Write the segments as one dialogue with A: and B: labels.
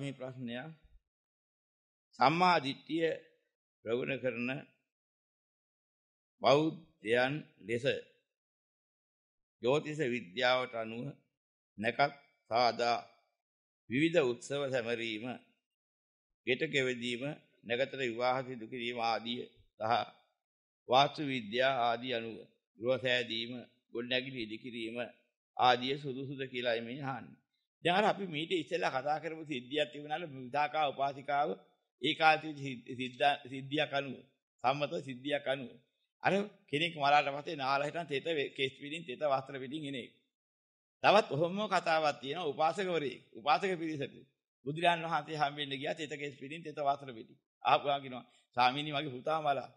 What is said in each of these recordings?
A: මේ ප්‍රශ්නයක් සම්මා දිට්ඨිය ප්‍රගුණ කරන බෞද්ධයන් ලෙස ජ්‍යොතිෂ විද්‍යාවට අනුව නැකත් සාදා විවිධ උත්සව සැමරීම ගෙට කෙවදීම නැගතර විවාහ සිදු කිරීම ආදී සහ වාස්තු විද්‍යා ආදී අනුව ගෘහ සෑදීම ගොඩනැගිලි ඉදිකිරීම ආදී සුදුසුද කියලා මේ අහන්නේ දැන් අර අපි මීට ඉස්සෙල්ලා කතා කරපු සිද්ධියක් තිබුණාලු විදාකා උපාසිකාව ඒ කාලේ සිද්ධියක් අනුව සම්මත සිද්ධියක් අනුව අර කෙනෙක් මරාට පස්සේ නාලා හිටන් තෙත කේස් පිටින් තෙත වස්ත්‍ර පිටින් එන එක. තවත් ඔහොම කතාවක් තියෙනවා උපාසකවරයෙක් උපාසක පිරිසට. බුදුරජාන් වහන්සේ හම්බෙන්න ගියා තෙත කේස් පිටින් තෙත වස්ත්‍ර පිටින්. ආපුවා කියනවා ස්වාමීනි මගේ පුතා මලා.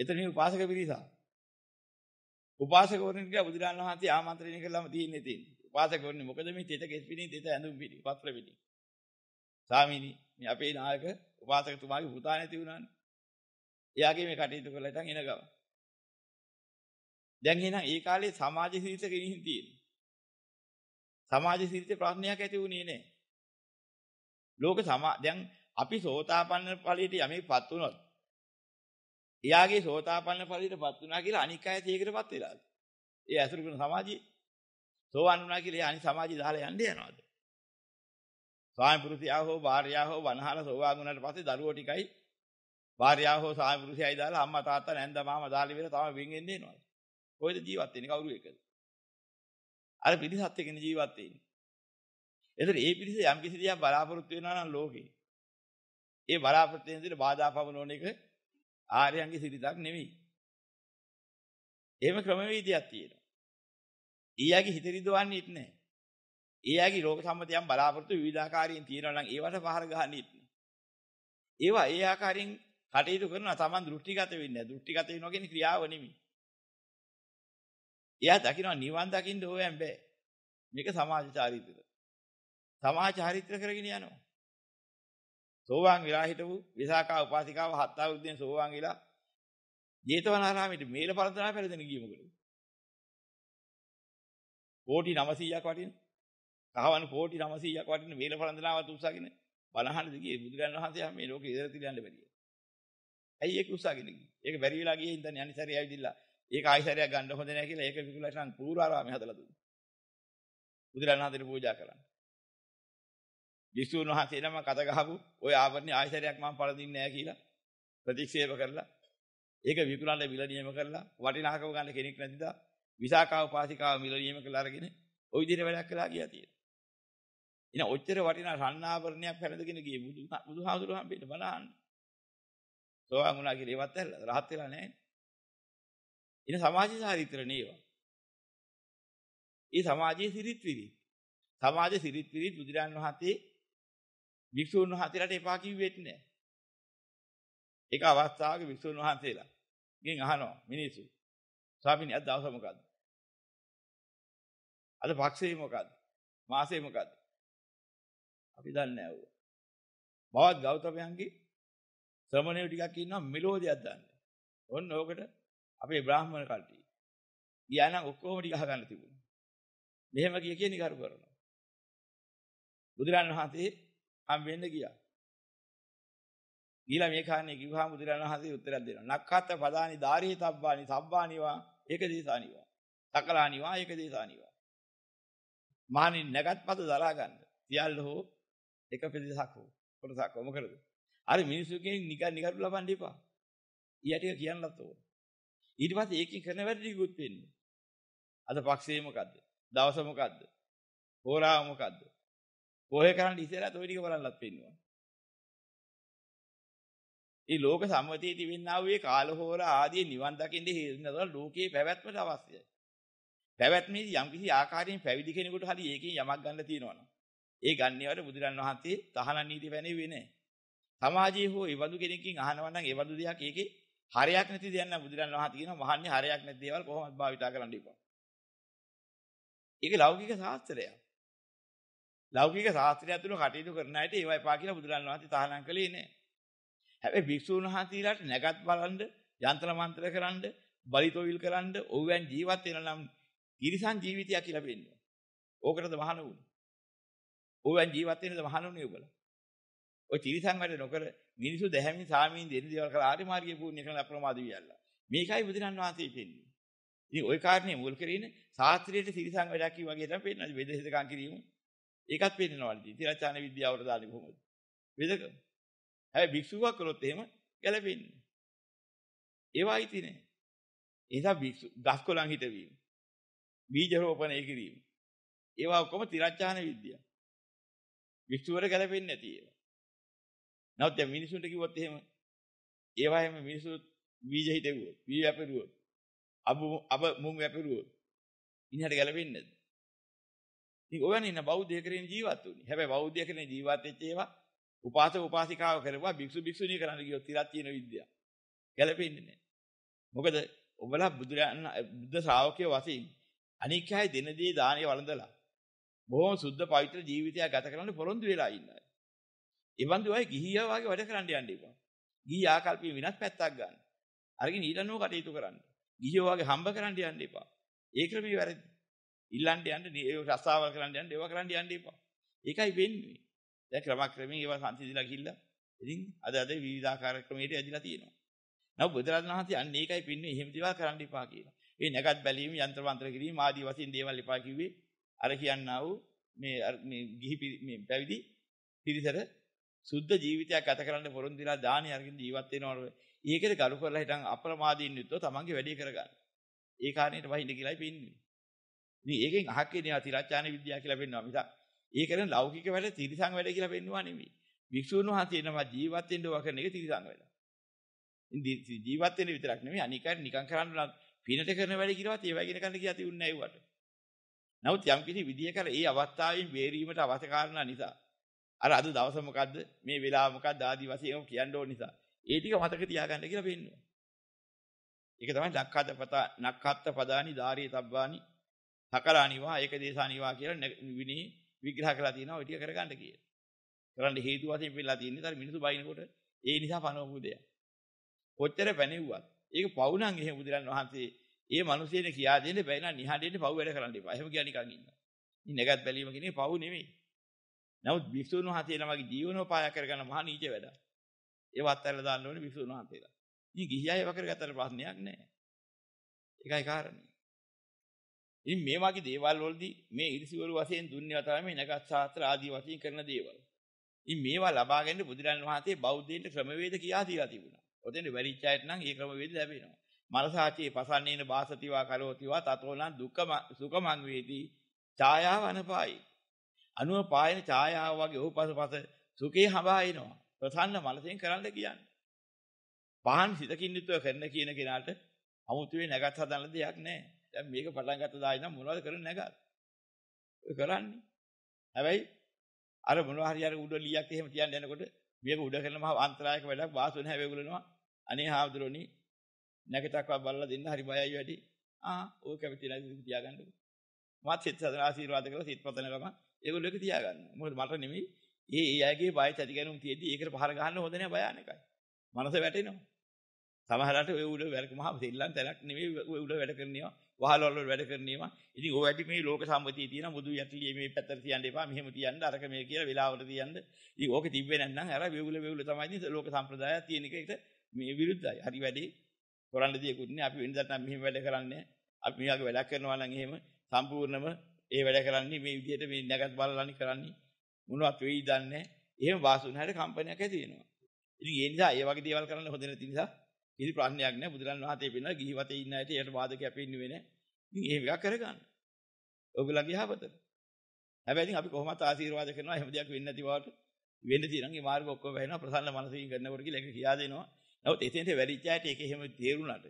A: එතන මේ උපාසක පිරිස. උපාසකවරුන් කියලා බුදුරජාන් වහන්සේ ආමන්ත්‍රණය කළාම තියෙන්නේ තියෙන්නේ. වාස කරන්නේ මොකද මේ තෙත කෙස් පිණි තෙත ඇඳුම් පිණි වස්ත්‍ර පිණි ස්වාමීනි මේ අපේ නායක උපාසකතුමාගේ පුතා නැති වුණානේ එයාගේ මේ කටයුතු කරලා ඉතින් එන ගම දැන් එහෙනම් ඒ කාලේ සමාජ ශීර්ෂ කෙනෙක් තියෙනවා සමාජ ශීර්ෂ ප්‍රශ්නයක් ඇති වුණේ නැහැ ලෝක සමා දැන් අපි සෝතාපන්න ඵලයට යමෙක්පත් වුණොත් එයාගේ සෝතාපන්න ඵලයටපත් වුණා කියලා අනික් අයත් ඒකටපත් වෙලාද ඒ අසුරු කරන සමාජයේ සෝවන් වුණා කියලා යනි සමාජය දාලා යන්න යනවාද? ස්වාමි පුරුෂයා හෝ භාර්යාව හෝ වනහල සෝවාන් වුණාට පස්සේ දරුවෝ ටිකයි භාර්යාව හෝ ස්වාමි පුරුෂයයි දාලා අම්මා තාත්තා නැන්දා මාමා දාලා විතර තාම වෙන් වෙන්නේ එනවාද? කොහෙද ජීවත් වෙන්නේ කවුරු එකද? අර පිරිසත් එක්කනේ ජීවත් වෙන්නේ. එතකොට ඒ පිරිස යම් කිසි දියක් බලාපොරොත්තු වෙනවා නම් ලෝකේ. ඒ බලාපොරොත්තු වෙන දිහට බාධා පවනෝන එක ආර්යයන්ගේ සිරිතක් නෙවෙයි. එහෙම ක්‍රමවේදයක් තියෙනවා. ඒ අයගේ හිත රිදවන්නේත් නැහැ. ඒ අයගේ රෝග සම්බන්ධයන් බලාපොරොත්තු විවිධාකාරයෙන් තියෙනවා නම් ඒවට පහර ගහන්නෙත් නැහැ. ඒවා ඒ ආකාරයෙන් කටයුතු කරනවා Taman දෘෂ්ටිගත වෙන්නේ නැහැ. දෘෂ්ටිගත වෙනවා කියන්නේ ක්‍රියාව නෙමෙයි. එයා දකිනවා නිවන් දකින්න හොයන් බෑ. මේක සමාජ චාරිත්‍ර. සමාජ චාරිත්‍ර කරගෙන යනවා. සෝවාන් වෙලා හිටපු විසාකා උපාසිකාව හත් අවුරුද්දෙන් සෝවාන් වෙලා ජේතවනාරාමයේ මේල පරතරා පෙරදෙන ගිය මොකද? කෝටි 900ක් වටින. කහවණු කෝටි 900ක් වටින වේල පරන්දනාවත් උස්සගෙන බලහන්ද ගියේ බුදුරන් වහන්සේ මේ ලෝකෙ ඉඳලා තියන්න බැරිය. ඇයි ඒක උස්සගෙන ගියේ? ඒක බැරි වෙලා ගියේ හින්දා අනිසාරය ඇවිදිලා. ඒක ආයිසාරයක් ගන්න හොඳ නැහැ කියලා ඒක විකුණලා නම් පූර්වාරාමයේ හදලා දුන්නා. බුදුරන් වහන්සේට පූජා කරන්න. විසුණු වහන්සේ නම කත ගහපු ওই ආවරණේ ආයිසාරයක් මම පළදින්නේ නැහැ කියලා ප්‍රතික්ෂේප කරලා ඒක විකුණන්න විල නියම කරලා වටිනාකම ගන්න කෙනෙක් නැතිදා විසාකා උපාසිකාව මිලොලියෙම කියලා අරගෙන ওই විදිහට වැඩක් කළා ගියා තියෙනවා. එහෙනම් ඔච්චර වටිනා රණ්ණාභරණයක් පැනදගෙන ගියේ බුදු බුදුහාමුදුරුවෝ හම්බෙන්න බලන්න. සෝවාන් වුණා කියලා ඒවත් ඇල්ලලා rahat වෙලා නැහැ. ඉතින් සමාජීය සාහිත්‍යර නේවා. ඒ සමාජයේ සිරිත් විරිත්. සමාජයේ සිරිත් විරිත් බුදුරන් වහන්සේ වික්ෂුන් වහන්සේලාට එපා කිව්වෙත් නෑ. ඒක අවස්ථාවක වික්ෂුන් වහන්සේලා ගෙන් අහනවා මිනිස්සු ස්වාමීනි අද දවස මොකද්ද? අද පක්ෂේ මොකද්ද? මාසේ මොකද්ද? අපි දන්නේ නැහැ ඌ. බවත් ගෞතමයන්ගේ ශ්‍රමණයෝ ටිකක් ඉන්නවා මෙලෝදියක් දන්නේ. ඔන්න ඕකට අපේ බ්‍රාහ්මණ කට්ටිය. ගියා නම් ඔක්කොම ටික අහගන්න තිබුණා. මෙහෙම කිය කියන කරු කරනවා. බුදුරන් වහන්සේ හම් වෙන්න ගියා. ඊළඟ මේ කාරණේ කිව්වහම බුදුරන් වහන්සේ උත්තරයක් දෙනවා. නක්ඛත පදානි ධාරී තබ්බානි සබ්බානිවා ඒක දේශා නිවා. සකලා නිවා ඒක දේශා නිවා. මානින් නැගත්පත දරා ගන්න. සියල්ල හෝ එක ප්‍රතිසක් හෝ කොටසක් කොම කරද? අර මිනිසුකෙන් නිකන් නිකරු ලබන්න එපා. ඊට කියන්නත් ඕන. ඊට පස්සේ ඒකෙන් කරන වැඩ දිගුත් වෙන්න. අද පක්ෂේ මොකද්ද? දවස මොකද්ද? හෝරා මොකද්ද? පොහේ කරන්න ඉස්සෙල්ලා toy ටික බලන්නත් වෙනවා. ඒ ලෝක සම්මතියේ තිබෙනා වූ ඒ කාලහෝර ආදී නිවන් දකින්නේ හේතුනතර ලෝකයේ පැවැත්මට අවශ්‍යයි. පැවැත්මේදී යම්කිසි ආකාරයෙන් පැවිදි කෙනෙකුට හරි ඒකෙන් යමක් ගන්න තියෙනවනම් ඒ ගන්නේවට බුදුරන් වහන්සේ තහනම් නීති පැනෙන්නේ නැහැ. සමාජයේ හෝ ඒවඳු කෙනෙක්ගෙන් අහනවා නම් ඒවඳු දෙයක් ඒකේ හරයක් නැති දෙයක් නම් බුදුරන් වහන්සේ කියනවා මහන්නේ හරයක් නැති දේවල් කොහොමවත් භාවිතා කරන්න එපා. ඒක ලෞකික ශාස්ත්‍රයක්. ලෞකික ශාස්ත්‍රය තුළ කටයුතු කරන අයට ඒවා එපා කියලා බුදුරන් වහන්සේ තහනම් කළේ නැහැ. හැබැයි භික්ෂුන් වහන්සේලාට නැගත් බලන්න යන්ත්‍ර මන්ත්‍ර කරන්න බලිතොවිල් කරන්න ඔව්යන් ජීවත් වෙන නම් තිරිසන් ජීවිතය කියලා වෙන්නේ. ඕකටද වහන උනේ. ඔව්යන් ජීවත් වෙනද වහන උනේ ඔයගොල්ලෝ. ඔය තිරිසන් වැඩ නොකර මිනිසු දැහැමින් සාමීන් දෙන දේවල් කරලා ආර්ය මාර්ගයේ පුණ්‍ය කරන අප්‍රමාද වියල්ලා. මේකයි බුදුරන් වහන්සේ කියන්නේ. ඉතින් ওই කාරණේ මුල් කරගෙන සාත්‍රියට තිරිසන් වැඩක් කිව්වා වගේ තමයි පේන්නේ. වෙදහෙදකම් කිරීම. ඒකත් පේන්නවලු. තිරචාන විද්‍යාවට දාන්නේ කොහොමද? වෙදකම. හැබැයි භික්ෂුවක් කළොත් එහෙම ගැලපෙන්නේ. ඒවා අයිති නෑ. ඒ නිසා භික්ෂු ගස් කොළන් හිටවීම. බීජ රෝපණය කිරීම. ඒවා ඔක්කොම තිරච්ඡාන විද්‍යාව. භික්ෂුවර ගැලපෙන්නේ නැති ඒවා. නැවත මිනිසුන්ට කිව්වොත් එහෙම ඒවා එහෙම මිනිසු බීජ හිටෙව්වොත්, බීජ අපිරුවොත්, අබ අබ මුං අපිරුවොත් ඉන්නට ගැලපෙන්නේ නැද්ද? ඉතින් ඔයන්නේ බෞද්ධය කරගෙන ජීවත් වුනේ. හැබැයි බෞද්ධය කරගෙන ජීවත් වෙච්ච ඒවා උපාසක උපාසිකාව කරපුවා භික්ෂු භික්ෂුණිය කරන්න ගියොත් ඉලක් තියෙන විද්‍යාව. ගැලපෙන්නේ නැහැ. මොකද ඔබලා බුදුරයන් බුද්ධ ශ්‍රාවකය වශයෙන් අනික්යයි දිනදී දානේ වළඳලා බොහොම සුද්ධ පවිත්‍ර ජීවිතයක් ගත කරන්න පොරොන්දු වෙලා ඉන්නවා. ඉබඳු අය ගිහියා වගේ වැඩ කරන්න යන්න එපා. ගිහි ආකල්පේ වෙනස් පැත්තක් ගන්න. අරගෙන ඊළඟව කටයුතු කරන්න. ගිහියෝ වගේ හම්බ කරන්න යන්න එපා. ඒ ක්‍රමයේ වැරදි. ඉල්ලන්න යන්න, රස්සාවල් කරන්න යන්න, ඒවා කරන්න යන්න එපා. ඒකයි වෙන්නේ. දැන් ක්‍රමක්‍රමයෙන් ඒවා සංසිඳිලා ගිහිල්ලා ඉතින් අද අද විවිධාකාර ක්‍රමයකට ඇදිලා තියෙනවා. නව බුදුරජාණන් වහන්සේ අන්න ඒකයි පින්නේ එහෙම දේවල් කරන්න එපා කියලා. මේ නැගත් බැලීම යන්ත්‍ර මන්ත්‍ර කිරීම ආදී වශයෙන් දේවල් එපා කිව්වේ අර කියන්නා වූ මේ මේ ගිහි මේ පැවිදි පිරිසට සුද්ධ ජීවිතයක් ගත කරන්න පොරොන්දු වෙලා දානි අරගෙන ජීවත් වෙනවලු. ඒකද කරු කරලා හිටන් අප්‍රමාදීන් යුත්ව තමන්ගේ වැඩේ කරගන්න. ඒ කාරණේට වහින්න කියලායි පින්නේ. ඉතින් ඒකෙන් අහක් කියන තිරච්ඡාන විද්‍යාව කියලා පෙන්වනවා මිසක් ඒ කරන ලෞකික වැඩ තිරිසං වැඩ කියලා පෙන්නවා නෙමෙයි. වික්ෂුන් වහන්සේනම ජීවත් වෙන්න වකන එක තිරිසං වැඩ. ඉතින් ජීවත් වෙන්න විතරක් නෙමෙයි අනික නිකන් කරන්න පිනට කරන වැඩ කියලාත් ඒ වගේ නිකන් කියා තියුන්නේ නැහැ උවට. නමුත් යම් කිසි විදියක ඒ අවස්ථාවෙන් බේරීමට අවශ්‍ය කාරණා නිසා අර අද දවස මොකද්ද මේ වෙලාව මොකද්ද ආදි වශයෙන් කියන්න ඕන නිසා ඒ ටික මතක තියාගන්න කියලා පෙන්නවා. ඒක තමයි ලක්කාත පතා නක්කාත්ත පදානි ධාරී තබ්බානි සකලානිවා ඒක දේශානිවා කියලා විනී විග්‍රහ කරලා තියෙනවා ඔය ටික කරගන්න කියලා. කරන්න හේතු වශයෙන් වෙලා තියෙන්නේ තර මිනිස්සු බයිනකොට ඒ නිසා පනවපු දෙයක්. කොච්චර පැනෙව්වත් ඒක පවු නම් එහෙම බුදුරන් වහන්සේ ඒ මිනිස්සෙට කියා දෙන්නේ බැයි නම් නිහඬෙන්න පවු වැඩ කරන්න එපා. එහෙම කියන්නේ නිකන් ඉන්න. ඉන්නගත් බැලීම කියන්නේ පවු නෙමෙයි. නමුත් විසුණු වහන්සේ ළමගේ ජීවනෝපාය කරගන්න මහා නීච වැඩ. ඒව අත්හැරලා දාන්න ඕනේ විසුණු වහන්සේලා. ඉතින් ගිහි අය ඒව කරගත්තට ප්‍රශ්නයක් නැහැ. ඒකයි කාරණේ. ඉතින් මේ වගේ දේවල් වලදී මේ ඉරිසිවරු වශයෙන් දුන්නේවා තමයි මේ නගත් ශාස්ත්‍ර ආදී වශයෙන් කරන දේවල්. ඉතින් මේවා ලබා ගන්න බුදුරන් වහන්සේ බෞද්ධයින්ට ක්‍රමවේද කියා දීලා තිබුණා. ඔතෙන් වෙරිච්ච අයට නම් ඒ ක්‍රමවේද ලැබෙනවා. මනසාචේ පසන්නේන වාසතිවා කරෝතිවා තතෝනම් දුක්ඛ සුඛමං වේති ඡායාව අනපායි. අනුව පායන ඡායාව වගේ ඕපසපස සුඛේ හඹා එනවා. ප්‍රසන්න මනසෙන් කරන්න කියන්නේ. පහන් සිතකින් යුතුව කරන කියන කෙනාට අමුතුවේ නැගත් හදන්න දෙයක් නැහැ. දැන් මේක පටන් ගත්ත දායි නම් මොනවද කරන්නේ නැගාද? ඔය කරන්නේ. හැබැයි අර මොනවා හරි අර උඩ ලියක් එහෙම තියන්න යනකොට මේක උඩ කරන මහ අන්තරායක වැඩක් වාසු වෙන හැබැයි ඒගොල්ලෝ අනේ හාමුදුරනි නැගිටක්වා බලලා දෙන්න හරි බයයි වැඩි. ආ ඕක අපි තියලා තියාගන්නකො. මත් සිත සදන ආශිර්වාද කරලා සිත පතන ගම ඒගොල්ලෝ එක තියාගන්න. මොකද මට නෙමෙයි ඒ ඒ අයගේ බය චති ගැනුම් තියෙද්දි ඒකට පහර ගහන්න හොඳ නෑ භයානකයි. මනස වැටෙනවා. සමහරවිට ඔය උඩ වැඩක මහ දෙල්ලන් තැනක් නෙමෙයි ඔය උඩ වැඩ කරන්නේවා වහලවල වැඩ කරනේම. ඉතින් ඕ වැඩි මේ ලෝක සම්මතිය තියෙන මුදු යටිලිය මේ පැත්තට තියන්න එපා. මෙහෙම තියන්න අරක මේ කියලා වෙලාවට තියන්න. ඉතින් ඕක තිබ්බේ නැත්නම් අර වේගුල වේගුල තමයි ඉතින් ලෝක සම්ප්‍රදාය තියෙන එකට මේ විරුද්ධයි. හරි වැඩේ කරන්න දෙයක්ුත් නෑ. අපි වෙනදාට නම් මෙහෙම වැඩ කරන්නේ. අපි මෙයාගේ වැඩක් කරනවා නම් එහෙම සම්පූර්ණම ඒ වැඩ කරන්නේ මේ විදිහට මේ නැගත් බලලානි කරන්නේ. මොනවත් වෙයි දන්නේ නැහැ. එහෙම වාසුණහට කම්පැනික් ඇති වෙනවා. ඉතින් ඒ නිසා ඒ වගේ දේවල් කරන්න හොඳ නැති නිසා කිසි ප්‍රශ්නයක් නැහැ බුදුරන් වහන්සේ පෙන්නා ගිහි වතේ ඉන්න ඇයට එයාට බාධකයක් වෙන්නේ නැහැ. ඉතින් එහෙම එකක් කරගන්න. ඔයගොල්ලන්ගේ යහපතට. හැබැයි ඉතින් අපි කොහොමත් ආශිර්වාද කරනවා එහෙම දෙයක් වෙන්නේ නැති බවට වෙන්න තියෙනවා. මේ මාර්ග ඔක්කොම වැහෙනවා ප්‍රසන්න මනසකින් කරනකොට කියලා ඒක කියා දෙනවා. නමුත් එතෙන්ට වැඩිච්ච ඇයට ඒක එහෙම තේරුණාට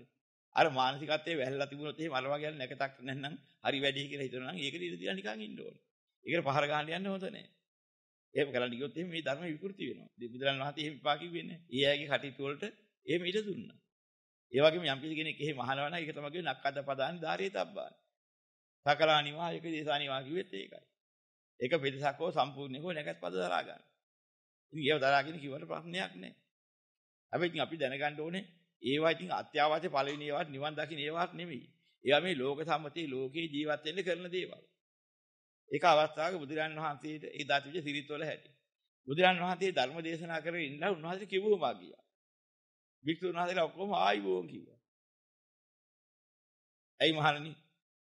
A: අර මානසිකත්වයේ වැහැලා තිබුණොත් එහෙම අර වගේ නැකතක් නැත්නම් හරි වැඩි කියලා හිතනවා නම් ඒකට ඉඳ තියලා නිකන් ඉන්න ඕනේ. ඒකට පහර ගහන්න යන්න හොඳ නැහැ. එහෙම කරන්න ගියොත් එහෙම මේ ධර්ම විකෘති වෙනවා. බුදුරන් වහන්සේ එහෙම විපාකී වෙන්නේ. ඊයගේ කටයුතු වලට එහෙම ඉඩ දුන්නා. ඒ වගේම යම් කිසි කෙනෙක් එහෙම අහනවා නම් ඒක තමයි කියන්නේ නක්කද පදානි ධාරේ තබ්බානි. සකලා නිවා එක දේශා නිවා කිව්වෙත් ඒකයි. ඒක පිටසක් හෝ සම්පූර්ණ හෝ නැකත් පද දරා ගන්න. ඉතින් ඒව දරාගෙන කිව්වට ප්‍රශ්නයක් නැහැ. හැබැයි ඉතින් අපි දැනගන්න ඕනේ ඒවා ඉතින් අත්‍යවශ්‍ය පළවෙනි ඒවාත් නිවන් දකින්න ඒවාත් නෙමෙයි. ඒවා මේ ලෝක සම්මතයේ ලෝකේ ජීවත් වෙන්න කරන දේවල්. ඒක අවස්ථාවක බුදුරන් වහන්සේට ඒ දාතිවිජ සිරිත් වල හැටි. බුදුරන් වහන්සේ ධර්ම දේශනා කරගෙන ඉඳලා උන්වහන්සේ කිව්වම ආගියා. භික්ෂුන් වහන්සේලා ඔක්කොම ආයිබෝන් කිව්වා. ඇයි මහණනි?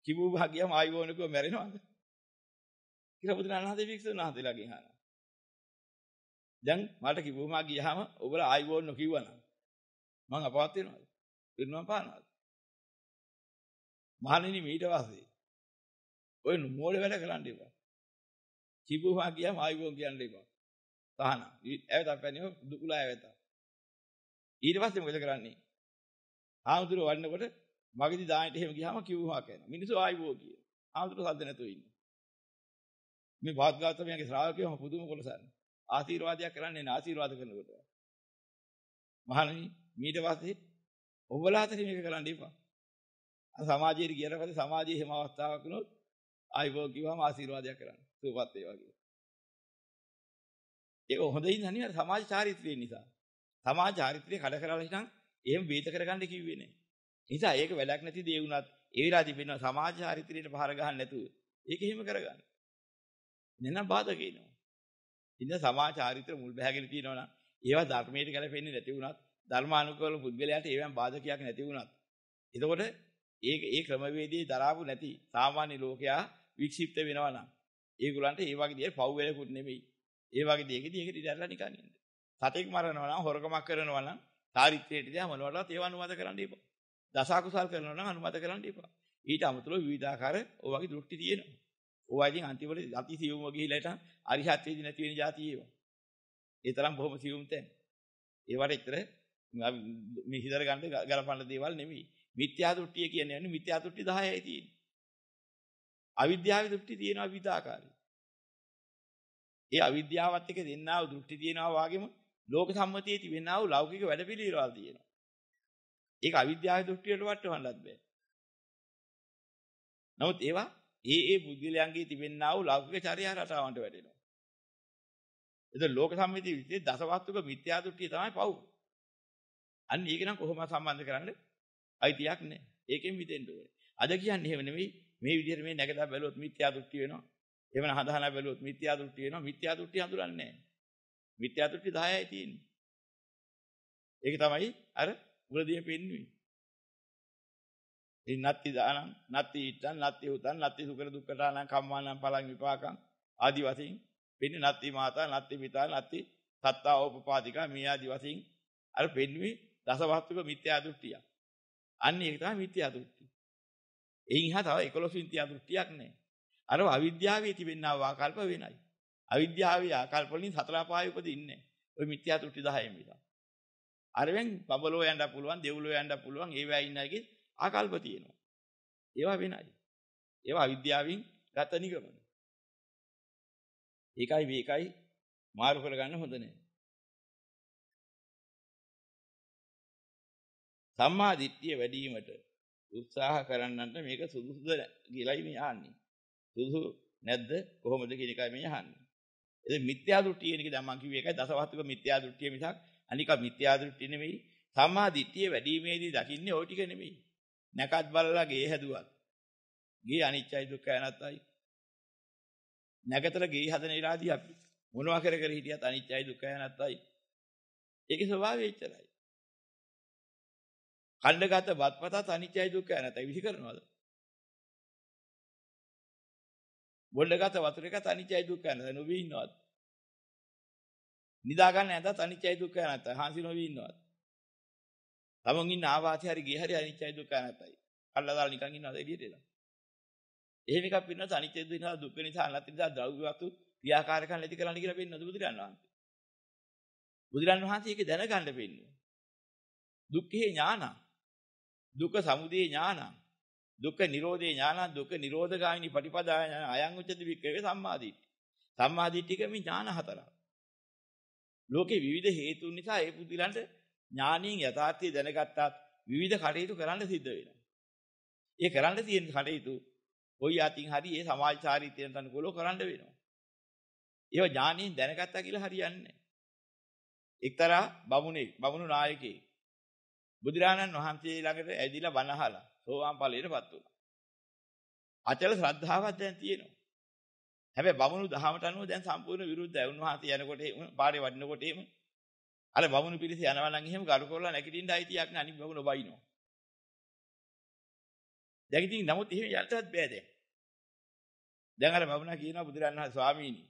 A: කිව්ව භාගියම ආයිබෝන් කිව්ව මැරෙනවද? කියලා බුදුරණන් වහන්සේ භික්ෂුන් වහන්සේලාගෙන් අහනවා. දැන් මට කිව්වමා ගියාම ඔබලා ආයිබෝන් නොකියවනම් මං අපවත් වෙනවද? වෙනවා පානවද? මහණෙනි මීට පස්සේ ඔය මෝඩ වැඩ කරන්න එපා. කිව්වමා ගියාම ආයිබෝන් කියන්න එපා. තහනම්. ඇවතක් පැන්නේ දුකුලා ඇවතක්. ඊට පස්සේ මොකද කරන්නේ? ආමුදුර වඩනකොට මගදී දාන්නට එහෙම ගියාම කිව්වා කියනවා. මිනිස්සු ආයිබෝ කියන. ආමුදුර සද්ද නැතුව ඉන්නේ. මේ වාද්ගාතමයාගේ ශ්‍රාවකයෝම පුදුම කොලසන්. ආශිර්වාදයක් කරන්නේ නැහැ ආශිර්වාද කරනකොට. මහණනි මීට පස්සේ ඔබලා අතරින් මේක කරන්න එපා. සමාජයේ ගියට පස්සේ සමාජයේ හැම අවස්ථාවක් වුණොත් ආයිබෝ කිව්වම ආශිර්වාදයක් කරන්න. සුවපත් වේවා කියලා. ඒක හොඳින් හනියර සමාජ චාරිත්‍රය නිසා. තමා චාරිත්‍රය කඩ කරලා හිටන් එහෙම වේත කරගන්න කිව්වේ නෑ. නිසා ඒක වැලක් නැති දේ වුණත් ඒ විලාදි වෙනවා සමාජ චාරිත්‍රයට පහර ගහන්න නැතුව. ඒක එහෙම කරගන්න. නැනම් බාධක එනවා. ඉතින් සමාජ චාරිත්‍ර මුල් බැහැගෙන තියෙනවා නම් ඒවා ධර්මයට ගැලපෙන්නේ නැති වුණත් ධර්මානුකූල පුද්ගලයාට ඒවෙන් බාධකයක් නැති වුණත් එතකොට ඒ ඒ ක්‍රමවේදයේ දරාපු නැති සාමාන්‍ය ලෝකයා වික්ෂිප්ත වෙනවා නම් ඒගොල්ලන්ට ඒ වගේ දේ පව් වෙලකුත් නෙමෙයි. ඒ වගේ දෙයකදී ඒකට ඉඩ අරලා නිකන් ඉන්න. සතෙක් මරනවා නම් හොරකමක් කරනවා නම් චාරිත්‍රයට දිහා මොනවටවත් ඒව අනුමත කරන්න එපා. දසකුසල් කරනවා නම් අනුමත කරන්න එපා. ඊට අමතරව විවිධාකාර ඔයගේ දෘෂ්ටි තියෙනවා. ඕවා ඉතින් අන්තිමට අති සියුම්ව ගිහිලා ඉතින් අරිහත්ත්වයේදී නැති වෙන જાති ඒවා. ඒ තරම් බොහොම සියුම් තැන්. ඒවට extra මේ හිතර ගන්න ගලපන්න දේවල් නෙමෙයි. මිත්‍යා දෘෂ්ටිය කියන්නේ මිත්‍යා දෘෂ්ටි 10යි තියෙන්නේ. අවිද්‍යාවේ දෘෂ්ටි තියෙනවා විවිධාකාරයි. ඒ අවිද්‍යාවත් එක්ක දෙන්නා වූ දෘෂ්ටි තියෙනවා වගේම ලෝක සම්මතියේ තිබෙනා වූ ලෞකික වැඩපිළිවෙළවල් තියෙනවා. ඒක අවිද්‍යාවේ දෘෂ්ටියට වටවන්නත් බෑ. නමුත් ඒවා ඒ ඒ බුද්ධිලයන්ගේ තිබෙනා වූ ලෞකික චර්යා රටාවන්ට වැටෙනවා. එතකොට ලෝක සම්මතිය විදිහේ දසවස්තුක මිත්‍යා දෘෂ්ටිය තමයි පව්. අන්න ඒක නම් කොහොම සම්බන්ධ කරන්න අයිතියක් නැහැ. ඒකෙන් මිදෙන්න ඕනේ. අද කියන්නේ එහෙම නෙවෙයි මේ විදිහට මේ නැගලා බැලුවොත් මිත්‍යා දෘෂ්ටි වෙනවා. එහෙම නහදාලා බැලුවොත් මිත්‍යා දෘෂ්ටි වෙනවා. මිත්‍යා දෘෂ්ටි හඳුරන්නේ නැහැ. මිත්‍යා දෘෂ්ටි 10යි තියෙන්නේ. ඒක තමයි අර මුලදී පෙන්වන්නේ. ඉතින් නත්ති දානං නත්ති ඉත්තං නත්ති උතං නත්ති සුකර දුක්ඛතානං කම්මානං පලං විපාකං ආදි වශයෙන් පෙන්නේ නත්ති මාතා නත්ති පිතා නත්ති සත්තා ඕපපාතිකා මේ ආදි වශයෙන් අර පෙන්වන්නේ දසවස්තුක මිත්‍යා දෘෂ්ටිය. අන්න ඒක තමයි මිත්‍යා දෘෂ්ටි. එයින් හා තව 11 මිත්‍යා දෘෂ්ටියක් නැහැ. අර අවිද්‍යාවේ තිබෙනා වාකල්ප වෙනයි. අවිද්‍යාවේ ආකල්ප වලින් සතර අපායේ උපදින්නේ ඔය මිත්‍යා දෘෂ්ටි 10න් විතර. අරෙන් බබලෝ යන්න පුළුවන්, දෙව්ලෝ යන්න පුළුවන්, ඒවැය ඉන්න අයගේ ආකල්ප තියෙනවා. ඒවා වෙනයි. ඒවා අවිද්‍යාවෙන් ගත නිගමන. ඒකයි මේකයි මාරු කරගන්න හොඳ නැහැ. සම්මා දිට්ඨිය වැඩි වීමට උත්සාහ කරන්නන්ට මේක සුදුසුද කියලායි මේ අහන්නේ. සුදුසු නැද්ද කොහොමද කියන එකයි මේ අහන්නේ. ඉතින් මිත්‍යා දෘෂ්ටිය කියන එක දැන් මම කිව්වේ ඒකයි දසවස්තුක මිත්‍යා දෘෂ්ටිය මිසක් අනික මිත්‍යා දෘෂ්ටි නෙමෙයි සම්මා දිට්ඨිය වැඩිීමේදී දකින්නේ ওই ටික නෙමෙයි නැකත් බලලා ගේ හැදුවත් ගේ අනිච්චයි දුක්ඛයි අනත්තයි නැගතර ගේ හදන ඉලාදී අපි මොනවා කර කර හිටියත් අනිච්චයි දුක්ඛයි අනත්තයි ඒකේ ස්වභාවය එච්චරයි කණ්ඩගත වත්පතත් අනිච්චයි දුක්ඛයි අනත්තයි විසි කරනවාද බොල්ලගත වතුර එක තනිචයි දුක් යන නොවි ඉන්නවත්. නිදා ගන්න ඇඳ තනිචයි දුක් යන නැත. හාන්සි නොවි ඉන්නවත්. තමන් ඉන්න ආවාසය හරි ගිය හරි අනිචයි දුක් යන නැතයි. අල්ලලා දාලා නිකන් ඉන්නවද එළියට එලා. එහෙම එකක් පින්න තනිචයි දුක් නිසා දුක් නිසා අනත් නිසා ද්‍රව්‍ය වතු ක්‍රියාකාරකම් නැති කරන්න කියලා පෙන්නනද බුදුරන් වහන්සේ. බුදුරන් වහන්සේ ඒක දැනගන්න පෙන්නුවා. දුක්ඛේ ඥානං දුක්ඛ සමුදය ඥානං දුක්ඛ නිරෝධේ ඥාන දුක්ඛ නිරෝධගාමිනී පටිපදා ඥාන අයං උච්චති වික්කවේ සම්මාදිට්ඨි. සම්මාදිට්ඨික මේ ඥාන හතරක්. ලෝකේ විවිධ හේතුන් නිසා ඒ පුදුලන්ට ඥානීය යථාර්ථය දැනගත්තාත් විවිධ කටයුතු කරන්න සිද්ධ වෙනවා. ඒ කරන්න තියෙන කටයුතු කොයි අතින් හරි ඒ සමාජචාරීත්වයට අනුකූලව කරන්න වෙනවා. ඒව ඥානීය දැනගත්තා කියලා හරියන්නේ නැහැ. එක්තරා බමුණෙක් බමුණු නායකයෙක් බුදුරාණන් වහන්සේ ළඟට ඇවිදලා වනහලා සෝවාන් ඵලයටපත් වුණා. අචල ශ්‍රද්ධාවක් දැන් තියෙනවා. හැබැයි බමුණු දහමට අනුව දැන් සම්පූර්ණ විරුද්ධයි. උන්වහන්සේ යනකොට එහෙම පාරේ වඩිනකොට එහෙම අර බමුණු පිරිස යනවා නම් එහෙම ගරු කරලා නැගිටින්න අයිතියක් නෑ අනිත් බමුණෝ බයිනවා. දැන් ඉතින් නමුත් එහෙම යන්නත් බෑ දැන්. දැන් අර බමුණා කියනවා බුදුරන් වහන්සේ ස්වාමීනි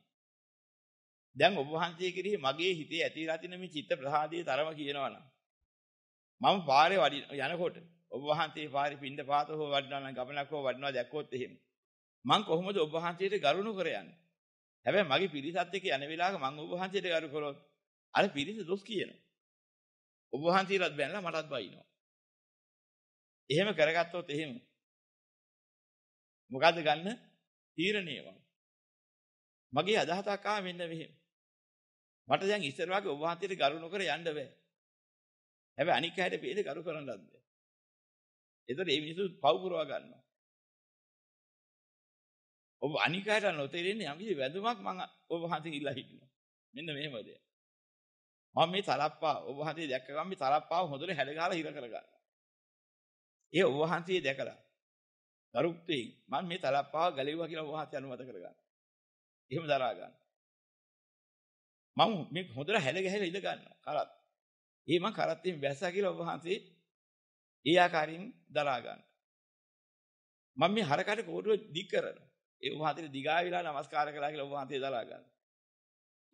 A: දැන් ඔබ වහන්සේ කිරෙහි මගේ හිතේ ඇතිලා තියෙන මේ චිත්ත ප්‍රසාදයේ තරම කියනවනම් මම පාරේ යනකොට ඔබ වහන්සේ පාරි පින්ඳ පාත හෝ වඩනවා නම් ගමනක් හෝ වඩනවා දැක්කොත් එහෙම මං කොහොමද ඔබ වහන්සේට ගරුණු කර යන්නේ හැබැයි මගේ පිරිසත් එක්ක යන වෙලාවක මං ඔබ වහන්සේට ගරු කරොත් අර පිරිස දොස් කියනවා ඔබ වහන්සේලාත් බැනලා මටත් බයිනවා එහෙම කරගත්තොත් එහෙම මොකද්ද ගන්න තීරණය මගේ අදහසක් ආ මෙන්න මෙහෙම මට දැන් ඉස්සර වගේ ඔබ වහන්සේට ගරු නොකර යන්න බෑ හැබැයි අනික් අයට පිළිද ගරු කරන්නත් බෑ එතකොට මේ මිනිස්සු පව් පුරවා ගන්නවා. ඔබ අනිකයට නොතේරෙන්නේ යම් කිසි වැඳුමක් මම ඔබ වහන්සේ ඉල්ලා හිටිනවා. මෙන්න මෙහෙම දෙයක්. මම මේ තරප්පා ඔබ වහන්සේ දැක්ක ගමන් මේ තරප්පාව හොඳට හැඩගහලා හිර කරගන්නවා. ඒ ඔබ වහන්සේ දැකලා දරුප්තියෙන් මම මේ තරප්පාව ගැලෙව්වා කියලා ඔබ වහන්සේ අනුමත කරගන්නවා. එහෙම දරා ගන්න. මම මේ හොඳට හැඩ ගැහිලා ඉඳ ගන්නවා කරත්. ඒ මං කරත්තෙන් වැස්සා කියලා ඔබ වහන්සේ ඒ ආකාරයෙන් දරා ගන්න. මම මේ හරකට කෝටුව දික් කරනවා. ඒ වහන්සේ දිගා විලා නමස්කාර කළා කියලා වහන්සේ දරා ගන්න.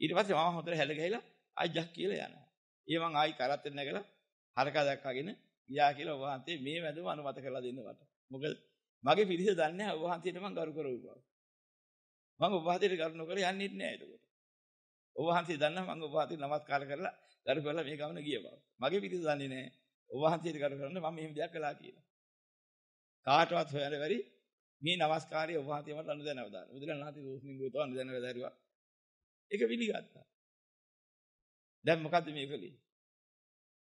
A: ඊට පස්සේ මම හොඳට හැල ගහලා අයිජක් කියලා යනවා. ඒ මං ආයි කරත් නැගලා හරකා දැක්කගෙන ගියා කියලා වහන්සේ මේ වැඳුම අනුමත කරලා දෙන්න මට. මොකද මගේ පිරිස දන්නේ නැහැ වහන්සේට මං ගරු කරවුවා. මම ඔබ වහන්සේට ගරු නොකර යන්නේ නැහැ ඒකට. ඔබ වහන්සේ දන්නා මං ඔබ වහන්සේට නමස්කාර කරලා ගරු කරලා මේ ගමන ගිය බව. මගේ පිරිස දන්නේ නැහැ. ඔබ වහන්සේට කරු කරන්න මම මෙහෙම දෙයක් කළා කියලා. කාටවත් හොයන්න බැරි මේ নমස්කාරය ඔබ වහන්සේ මට අනුදැනව දාන. බුදුරණ නාති රෝස්නින් ගෝතව අනුදැනව දැරුවා. ඒක පිළිගත්තා. දැන් මොකද්ද මේ කලේ?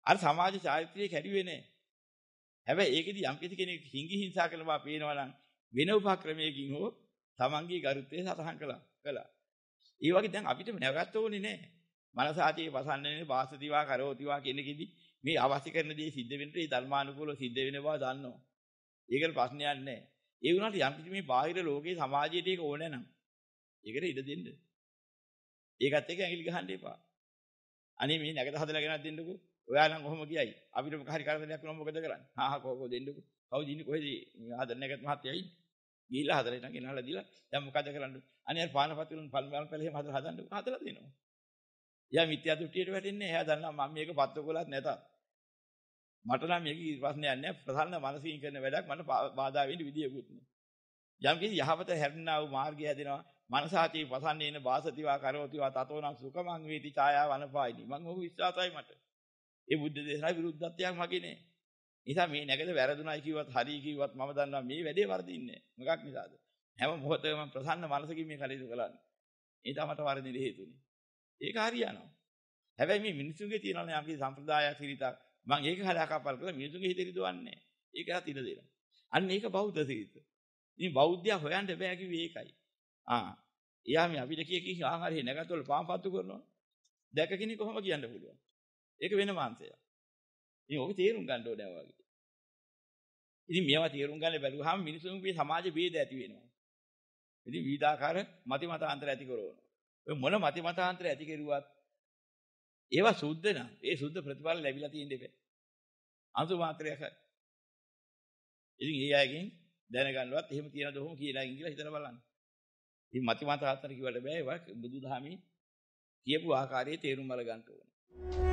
A: අර සමාජ චාරිත්‍රයේ කැඩුවේ නෑ. හැබැයි ඒකෙදි යම් කිසි කෙනෙක් හිඟි හිංසා කළා පේනවා නම් වෙන උපක්‍රමයකින් හෝ තමන්ගේ ගරුත්වය සටහන් කළා. කළා. ඒ වගේ දැන් අපිට නැවැත්ත ඕනේ නෑ. මනස ආදී වසන්නේ වාසතිවා කරෝතිවා කියන එකෙදි මේ අවශ්‍ය කරන දේ සිද්ධ වෙන්න ඒ ධර්මානුකූලව සිද්ධ වෙන බව දන්නවා. ඒකට ප්‍රශ්නයක් නැහැ. ඒ වුණාට යම් කිසි මේ බාහිර ලෝකේ සමාජයේදී ඒක ඕනේ නම් ඒකට ඉඩ දෙන්න. ඒකත් එක්ක ඇඟිලි ගහන්න එපා. අනේ මේ නැගත හදලා ගෙනත් දෙන්නකෝ. ඔයාලන් කොහොම කියයි? අපිට මොකක් හරි කරදරයක් වුණොත් මොකද කරන්නේ? හා හා කොහොමද දෙන්නකෝ. කවුද ඉන්නේ කොහෙද? ආදර නැගත් මහත්තයා ඉන්නේ. ගිහිල්ලා හදලා ඉතින් ගෙනහලා දීලා දැන් මොකද කරන්නේ? අනේ අර පානපත් වලින් පල්මල් පැලෙහෙම හදලා හදන්නකෝ. හදලා දෙනවා. එයා මිත්‍යා දෘෂ්ටියට වැටෙන්නේ. එයා දන්නවා මම මේක පත්තු කොලත් නැතත් මට නම් මේක ප්‍රශ්නයක් නෑ ප්‍රසන්න මනසින් කරන වැඩක් මට බාධා වෙන්න විදියකුත් නෑ යම් කිසි යහපත හැරෙනා වූ මාර්ගය හදෙනවා මනසාචි පසන්නේන වාසතිවා කරෝතිවා තතෝනම් සුඛමං වේති ඡායා වනපායිනි මම ඔහු විශ්වාසයි මට ඒ බුද්ධ දේශනා විරුද්ධත්වයක් මගේ නෑ නිසා මේ නැගද වැරදුනායි කිව්වත් හරි කිව්වත් මම දන්නවා මේ වැඩේ වර්ධින්නේ නෑ මොකක් නිසාද හැම මොහොතකම ප්‍රසන්න මනසකින් මේ කටයුතු කරන්නේ ඒ තමයි මට වර්ධින හේතුනේ ඒක හරියනවා හැබැයි මේ මිනිසුන්ගේ තියෙනවා යම් කිසි සම්ප්‍රදායක් හිරිතක් මම ඒක හදා කපල් කළා මිනිසුන්ගේ හිතේ රිදවන්නේ. ඒක හා තිර දෙනවා. අන්න ඒක බෞද්ධ සීත. ඉතින් බෞද්ධයා හොයන්න බෑ කිව්වේ ඒකයි. ආ. එයා මේ අපිට කිය කී ආහාරය නැගතවල පාම්පත්තු කරනවා. දැක කෙනෙක් කොහොම කියන්න පුළුවන්. ඒක වෙන මාංශයක්. ඉතින් ඔක තේරුම් ගන්න ඕනේ වගේ. ඉතින් මේවා තේරුම් ගන්න බැලුවාම මිනිසුන්ගේ සමාජ ભેද ඇති වෙනවා. ඉතින් විවිධාකාර මති මතාන්තර ඇති කරනවා. ඔය මොන මති මතාන්තර ඇති කෙරුවත් ඒවා සුද්ධ නම් ඒ සුද්ධ ප්‍රතිඵල ලැබිලා තියෙන්න ඉබේ. අංශු මාත්‍රයක් හරි. ඉතින් ඒ අයගෙන් දැනගන්නවත් එහෙම තියන දොහොම කියලා ඉංග්‍රීසි හිතලා බලන්න. ඉතින් මතිමත ආතන කිව්වට බෑ ඒක බුදුදහමේ කියපු ආකාරයේ තේරුම් අරගන්න ඕනේ.